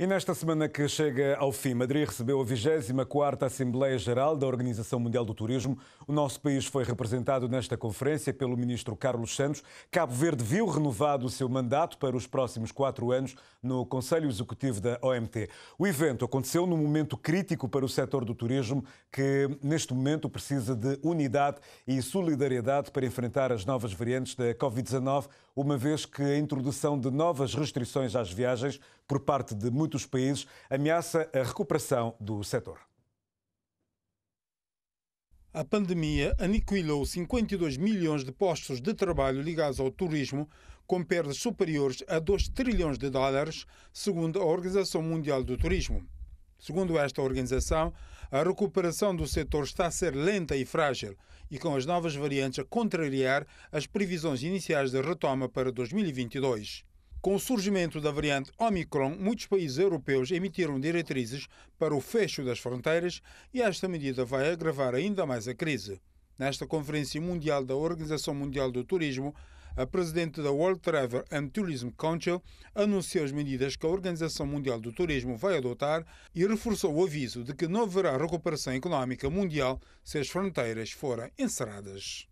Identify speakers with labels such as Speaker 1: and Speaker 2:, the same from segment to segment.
Speaker 1: E nesta semana que chega ao fim, Madrid recebeu a 24ª Assembleia Geral da Organização Mundial do Turismo. O nosso país foi representado nesta conferência pelo ministro Carlos Santos. Cabo Verde viu renovado o seu mandato para os próximos quatro anos no Conselho Executivo da OMT. O evento aconteceu num momento crítico para o setor do turismo, que neste momento precisa de unidade e solidariedade para enfrentar as novas variantes da Covid-19, uma vez que a introdução de novas restrições às viagens por parte de muitos muitos países, ameaça a recuperação do setor.
Speaker 2: A pandemia aniquilou 52 milhões de postos de trabalho ligados ao turismo, com perdas superiores a 2 trilhões de dólares, segundo a Organização Mundial do Turismo. Segundo esta organização, a recuperação do setor está a ser lenta e frágil e com as novas variantes a contrariar as previsões iniciais de retoma para 2022. Com o surgimento da variante Omicron, muitos países europeus emitiram diretrizes para o fecho das fronteiras e esta medida vai agravar ainda mais a crise. Nesta Conferência Mundial da Organização Mundial do Turismo, a presidente da World Travel and Tourism Council anunciou as medidas que a Organização Mundial do Turismo vai adotar e reforçou o aviso de que não haverá recuperação económica mundial se as fronteiras forem encerradas.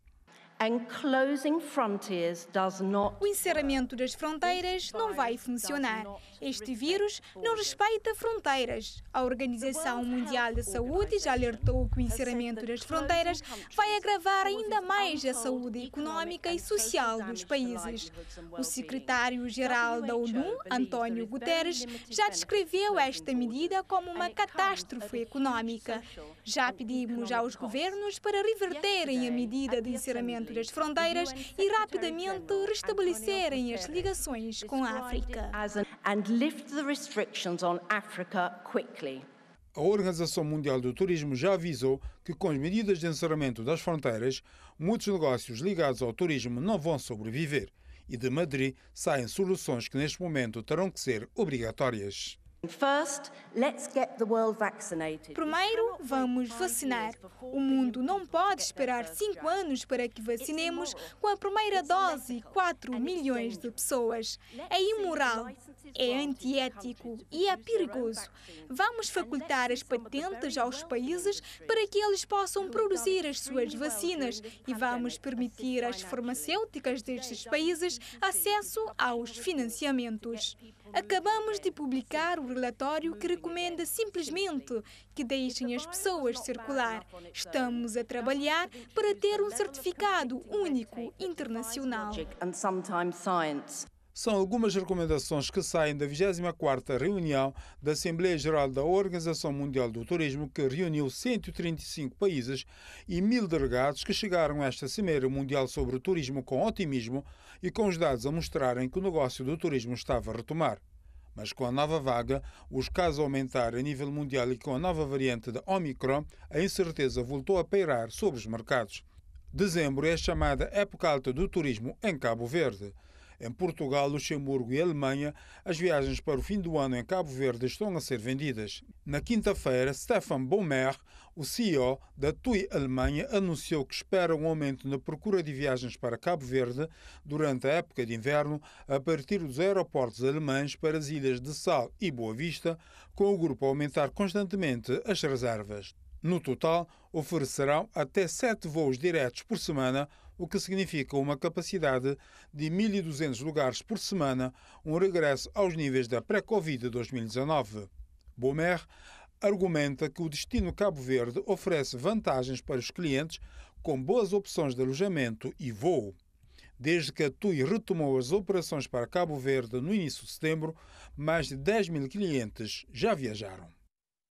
Speaker 3: O encerramento das fronteiras não vai funcionar. Este vírus não respeita fronteiras. A Organização Mundial da Saúde já alertou que o encerramento das fronteiras vai agravar ainda mais a saúde econômica e social dos países. O secretário-geral da ONU, António Guterres, já descreveu esta medida como uma catástrofe econômica. Já pedimos aos governos para reverterem a medida de encerramento princípio das fronteiras e rapidamente restabelecerem as ligações com a África.
Speaker 2: A Organização Mundial do Turismo já avisou que, com as medidas de encerramento das fronteiras, muitos negócios ligados ao turismo não vão sobreviver. E de Madrid saem soluções que, neste momento, terão que ser obrigatórias.
Speaker 3: Primeiro, vamos vacinar. O mundo não pode esperar cinco anos para que vacinemos com a primeira dose 4 milhões de pessoas. É imoral, é antiético e é perigoso. Vamos facultar as patentes aos países para que eles possam produzir as suas vacinas e vamos permitir às farmacêuticas destes países acesso aos financiamentos. Acabamos de publicar o relatório que recomenda simplesmente que deixem as pessoas circular. Estamos a trabalhar para ter um certificado único internacional.
Speaker 2: São algumas recomendações que saem da 24ª reunião da Assembleia Geral da Organização Mundial do Turismo, que reuniu 135 países e mil delegados que chegaram a esta Cimeira Mundial sobre o Turismo com otimismo e com os dados a mostrarem que o negócio do turismo estava a retomar. Mas com a nova vaga, os casos aumentaram a nível mundial e com a nova variante da Omicron, a incerteza voltou a pairar sobre os mercados. Dezembro é chamada época alta do turismo em Cabo Verde. Em Portugal, Luxemburgo e Alemanha, as viagens para o fim do ano em Cabo Verde estão a ser vendidas. Na quinta-feira, Stefan Bomer, o CEO da TUI Alemanha, anunciou que espera um aumento na procura de viagens para Cabo Verde durante a época de inverno a partir dos aeroportos alemães para as ilhas de Sal e Boa Vista, com o grupo a aumentar constantemente as reservas. No total, oferecerão até sete voos diretos por semana, o que significa uma capacidade de 1.200 lugares por semana, um regresso aos níveis da pré-Covid 2019. Bomer argumenta que o destino Cabo Verde oferece vantagens para os clientes, com boas opções de alojamento e voo. Desde que a TUI retomou as operações para Cabo Verde no início de setembro, mais de 10 mil clientes já viajaram.